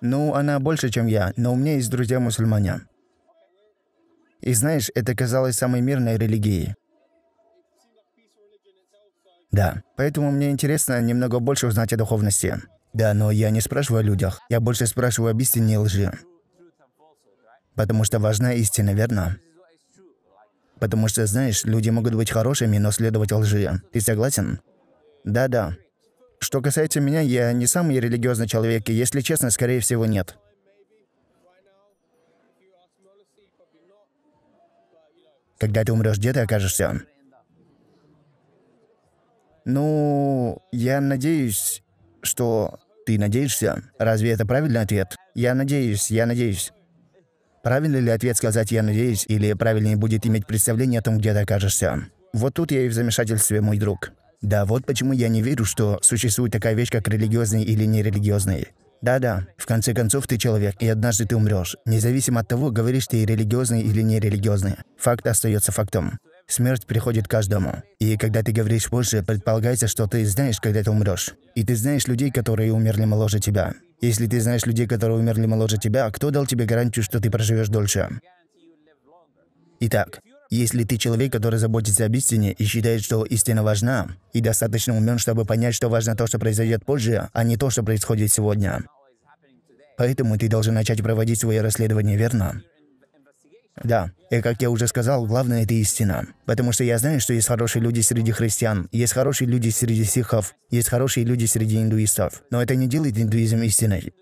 Ну, она больше, чем я, но у меня есть друзья-мусульмане. И знаешь, это казалось самой мирной религией. Да, поэтому мне интересно немного больше узнать о духовности. Да, но я не спрашиваю о людях, я больше спрашиваю об истине и лжи. Потому что важна истина, верно? Потому что, знаешь, люди могут быть хорошими, но следовать лжи. Ты согласен? Да-да. Что касается меня, я не самый религиозный человек, и, если честно, скорее всего, нет. Когда ты умрешь, где ты окажешься? Ну, я надеюсь, что ты надеешься. Разве это правильный ответ? Я надеюсь, я надеюсь. Правильно ли ответ сказать «я надеюсь» или правильнее будет иметь представление о том, где ты окажешься? Вот тут я и в замешательстве, мой друг. Да вот почему я не верю, что существует такая вещь, как религиозный или нерелигиозный. Да-да, в конце концов ты человек, и однажды ты умрешь, независимо от того, говоришь ты религиозный или нерелигиозный. Факт остается фактом. Смерть приходит каждому. И когда ты говоришь позже, предполагается, что ты знаешь, когда ты умрешь. И ты знаешь людей, которые умерли моложе тебя. Если ты знаешь людей, которые умерли моложе тебя, кто дал тебе гарантию, что ты проживешь дольше? Итак, если ты человек, который заботится об истине и считает, что истина важна, и достаточно умен, чтобы понять, что важно то, что произойдет позже, а не то, что происходит сегодня. Поэтому ты должен начать проводить свои расследования, верно? Да. И как я уже сказал, главное – это истина. Потому что я знаю, что есть хорошие люди среди христиан, есть хорошие люди среди сихов, есть хорошие люди среди индуистов. Но это не делает индуизм истиной.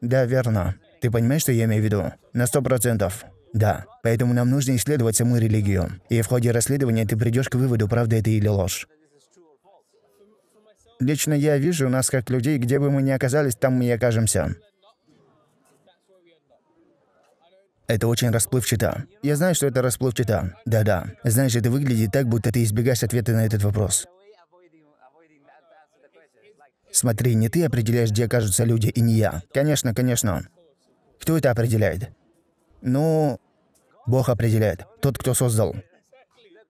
Да, верно. Ты понимаешь, что я имею в виду? На сто процентов. Да, поэтому нам нужно исследовать саму религию. И в ходе расследования ты придешь к выводу, правда это или ложь. Лично я вижу нас как людей, где бы мы ни оказались, там мы и окажемся. Это очень расплывчато. Я знаю, что это расплывчато. Да-да. Знаешь, это выглядит так, будто ты избегаешь ответа на этот вопрос. Смотри, не ты определяешь, где окажутся люди, и не я. Конечно, конечно. Кто это определяет? Ну, Бог определяет. Тот, кто создал.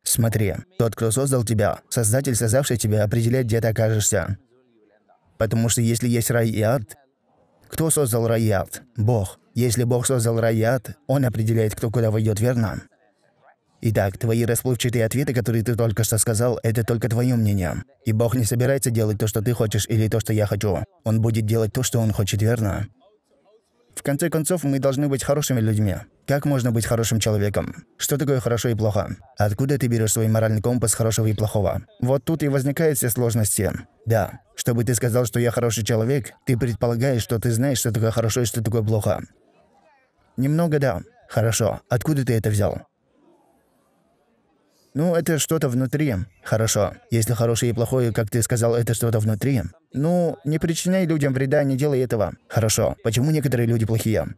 Смотри, тот, кто создал тебя, создатель, создавший тебя, определяет, где ты окажешься. Потому что если есть рай и ад, кто создал рай и ад? Бог. Если Бог создал рай и ад, Он определяет, кто куда войдет, верно? Итак, твои расплывчатые ответы, которые ты только что сказал, это только твое мнение. И Бог не собирается делать то, что ты хочешь, или то, что я хочу. Он будет делать то, что он хочет, верно? В конце концов, мы должны быть хорошими людьми. Как можно быть хорошим человеком? Что такое хорошо и плохо? Откуда ты берешь свой моральный компас хорошего и плохого? Вот тут и возникают все сложности. Да, чтобы ты сказал, что я хороший человек, ты предполагаешь, что ты знаешь, что такое хорошо и что такое плохо. Немного да. Хорошо. Откуда ты это взял? Ну, это что-то внутри. Хорошо. Если хорошее и плохое, как ты сказал, это что-то внутри. Ну, не причиняй людям вреда, не делай этого. Хорошо. Почему некоторые люди плохие?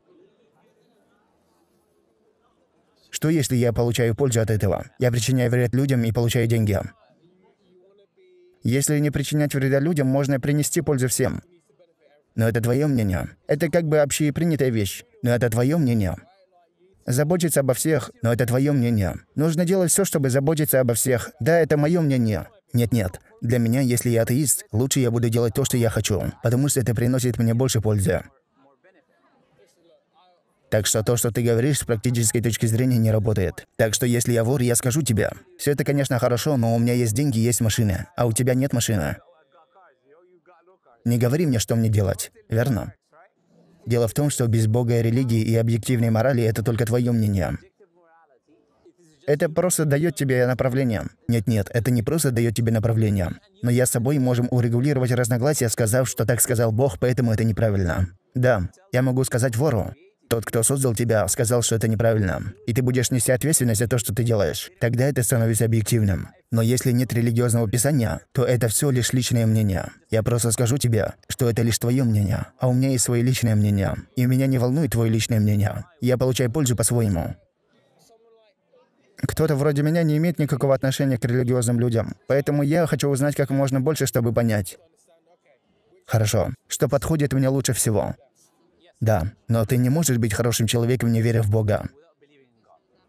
Что если я получаю пользу от этого? Я причиняю вред людям и получаю деньги. Если не причинять вреда людям, можно принести пользу всем. Но это твое мнение. Это как бы общепринятая вещь. Но это твое мнение. Заботиться обо всех, но это твое мнение. Нужно делать все, чтобы заботиться обо всех. Да, это мое мнение. Нет-нет, для меня, если я атеист, лучше я буду делать то, что я хочу, потому что это приносит мне больше пользы. Так что то, что ты говоришь, с практической точки зрения не работает. Так что если я вор, я скажу тебе. Все это, конечно, хорошо, но у меня есть деньги, есть машина, а у тебя нет машины. Не говори мне, что мне делать, верно? Дело в том, что без Бога и религии и объективной морали это только твое мнение. Это просто дает тебе направление. Нет-нет, это не просто дает тебе направление. Но я с собой можем урегулировать разногласия, сказав, что так сказал Бог, поэтому это неправильно. Да, я могу сказать вору тот, кто создал тебя, сказал, что это неправильно, и ты будешь нести ответственность за то, что ты делаешь, тогда это становится объективным. Но если нет религиозного писания, то это все лишь личное мнение. Я просто скажу тебе, что это лишь твое мнение, а у меня есть свои личные мнения. И меня не волнует твое личное мнение. Я получаю пользу по-своему. Кто-то вроде меня не имеет никакого отношения к религиозным людям, поэтому я хочу узнать как можно больше, чтобы понять. Хорошо. Что подходит мне лучше всего? Да, но ты не можешь быть хорошим человеком, не веря в Бога.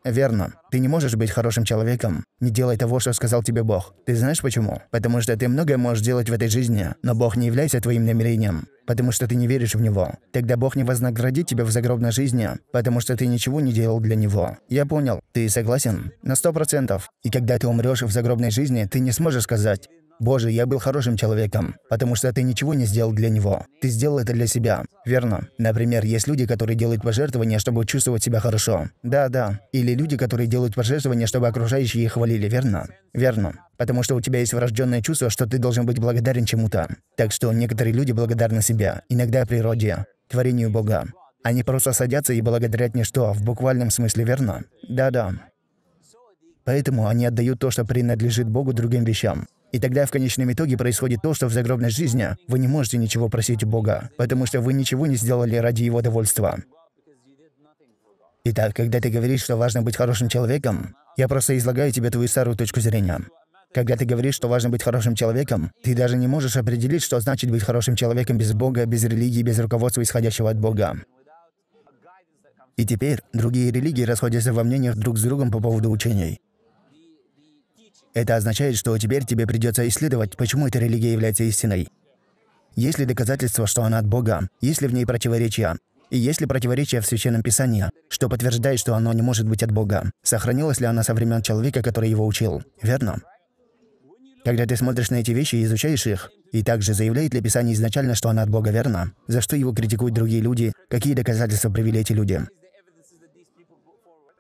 Верно. Ты не можешь быть хорошим человеком. Не делай того, что сказал тебе Бог. Ты знаешь почему? Потому что ты многое можешь делать в этой жизни, но Бог не является твоим намерением, потому что ты не веришь в Него. Тогда Бог не вознаградит тебя в загробной жизни, потому что ты ничего не делал для Него. Я понял. Ты согласен? На сто процентов. И когда ты умрешь в загробной жизни, ты не сможешь сказать, «Боже, я был хорошим человеком, потому что ты ничего не сделал для него. Ты сделал это для себя, верно? Например, есть люди, которые делают пожертвования, чтобы чувствовать себя хорошо. Да, да. Или люди, которые делают пожертвования, чтобы окружающие их хвалили, верно? Верно. Потому что у тебя есть врожденное чувство, что ты должен быть благодарен чему-то. Так что некоторые люди благодарны себе, иногда природе, творению Бога. Они просто садятся и благодарят ничто, а в буквальном смысле, верно? Да-да. Поэтому они отдают то, что принадлежит Богу другим вещам. И тогда в конечном итоге происходит то, что в загробной жизни вы не можете ничего просить у Бога, потому что вы ничего не сделали ради Его довольства. Итак, когда ты говоришь, что важно быть хорошим человеком, я просто излагаю тебе твою старую точку зрения. Когда ты говоришь, что важно быть хорошим человеком, ты даже не можешь определить, что значит быть хорошим человеком без Бога, без религии, без руководства, исходящего от Бога. И теперь другие религии расходятся во мнениях друг с другом по поводу учений. Это означает, что теперь тебе придется исследовать, почему эта религия является истиной. Есть ли доказательства, что она от Бога? Есть ли в ней противоречия? И есть ли противоречия в Священном Писании, что подтверждает, что оно не может быть от Бога? Сохранилась ли она со времен человека, который его учил? Верно? Когда ты смотришь на эти вещи и изучаешь их, и также заявляет ли Писание изначально, что она от Бога верна, за что его критикуют другие люди, какие доказательства привели эти люди?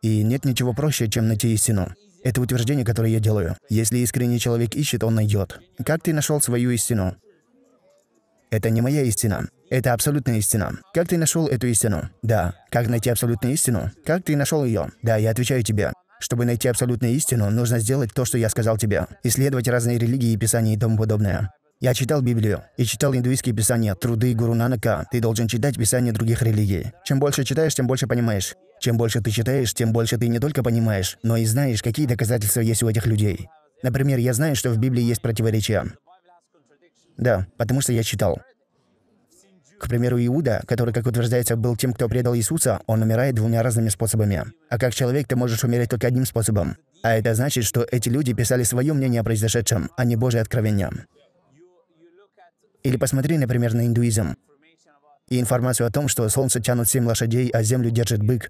И нет ничего проще, чем найти истину. Это утверждение, которое я делаю. Если искренний человек ищет, он найдет. Как ты нашел свою истину? Это не моя истина. Это абсолютная истина. Как ты нашел эту истину? Да. Как найти абсолютную истину? Как ты нашел ее? Да, я отвечаю тебе. Чтобы найти абсолютную истину, нужно сделать то, что я сказал тебе. Исследовать разные религии и писания и тому подобное. Я читал Библию и читал индуистские писания, труды Гуру Нанака. Ты должен читать писания других религий. Чем больше читаешь, тем больше понимаешь. Чем больше ты читаешь, тем больше ты не только понимаешь, но и знаешь, какие доказательства есть у этих людей. Например, я знаю, что в Библии есть противоречия. Да, потому что я читал. К примеру, Иуда, который, как утверждается, был тем, кто предал Иисуса, он умирает двумя разными способами. А как человек ты можешь умереть только одним способом. А это значит, что эти люди писали свое мнение о произошедшем, а не Божие откровение. Или посмотри, например, на индуизм. И информацию о том, что солнце тянут семь лошадей, а землю держит бык,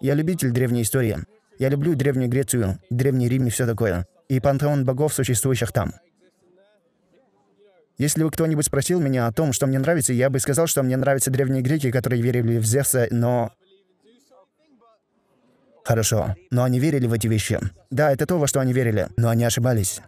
я любитель древней истории. Я люблю Древнюю Грецию, Древний Рим и все такое. И пантеон богов, существующих там. Если бы кто-нибудь спросил меня о том, что мне нравится, я бы сказал, что мне нравятся древние греки, которые верили в Зевса, но... Хорошо. Но они верили в эти вещи. Да, это то, во что они верили, но они ошибались.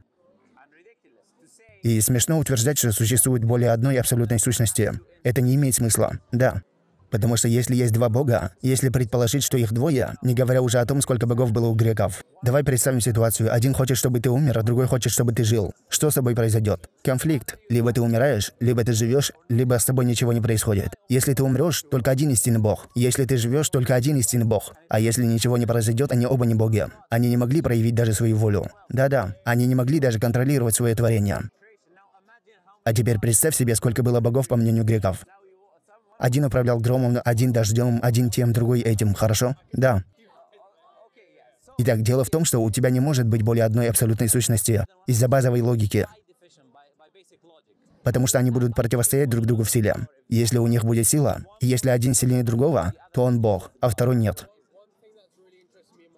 И смешно утверждать, что существует более одной абсолютной сущности. Это не имеет смысла. Да. Потому что если есть два бога, если предположить, что их двое, не говоря уже о том, сколько богов было у греков. Давай представим ситуацию. Один хочет, чтобы ты умер, а другой хочет, чтобы ты жил. Что с тобой произойдет? Конфликт. Либо ты умираешь, либо ты живешь, либо с тобой ничего не происходит. Если ты умрешь, только один истинный бог. Если ты живешь, только один истинный бог. А если ничего не произойдет, они оба не боги. Они не могли проявить даже свою волю. Да-да, они не могли даже контролировать свое творение. А теперь представь себе, сколько было богов, по мнению греков. Один управлял громом, один дождем, один тем, другой этим, хорошо? Да. Итак, дело в том, что у тебя не может быть более одной абсолютной сущности из-за базовой логики. Потому что они будут противостоять друг другу в силе. Если у них будет сила, если один сильнее другого, то он бог, а второй нет.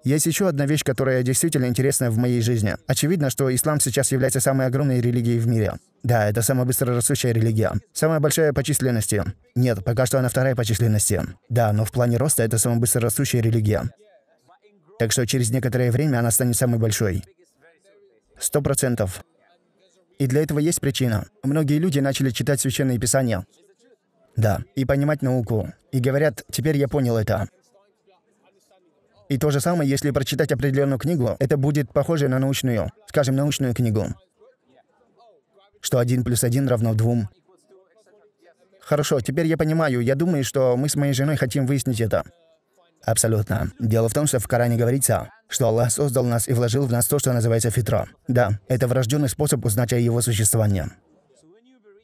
Есть еще одна вещь, которая действительно интересна в моей жизни. Очевидно, что ислам сейчас является самой огромной религией в мире. Да, это самая быстро растущая религия. Самая большая по численности. Нет, пока что она вторая по численности. Да, но в плане роста это самая быстро растущая религия. Так что через некоторое время она станет самой большой. Сто процентов. И для этого есть причина. Многие люди начали читать священные писания. Да, и понимать науку. И говорят, теперь я понял это. И то же самое, если прочитать определенную книгу, это будет похоже на научную, скажем, научную книгу. Что один плюс один равно двум. Хорошо, теперь я понимаю. Я думаю, что мы с моей женой хотим выяснить это. Абсолютно. Дело в том, что в Коране говорится, что Аллах создал нас и вложил в нас то, что называется фитра. Да, это врожденный способ узнать о его существовании.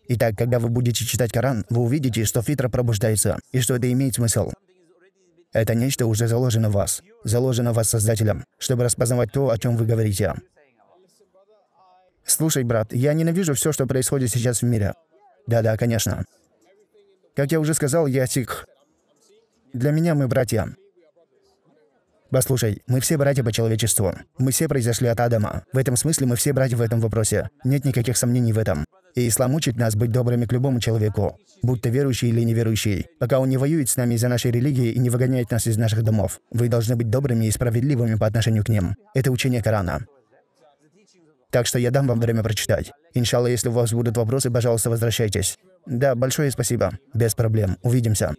Итак, когда вы будете читать Коран, вы увидите, что фитра пробуждается, и что это имеет смысл. Это нечто уже заложено в вас, заложено в вас Создателем, чтобы распознавать то, о чем вы говорите. Слушай, брат, я ненавижу все, что происходит сейчас в мире. Да-да, конечно. Как я уже сказал, я сикх. Для меня мы братья. Послушай, мы все братья по человечеству. Мы все произошли от Адама. В этом смысле мы все братья в этом вопросе. Нет никаких сомнений в этом. И ислам учит нас быть добрыми к любому человеку, будь то верующий или неверующий, пока он не воюет с нами из-за нашей религии и не выгоняет нас из наших домов. Вы должны быть добрыми и справедливыми по отношению к ним. Это учение Корана. Так что я дам вам время прочитать. Иншалла, если у вас будут вопросы, пожалуйста, возвращайтесь. Да, большое спасибо. Без проблем. Увидимся.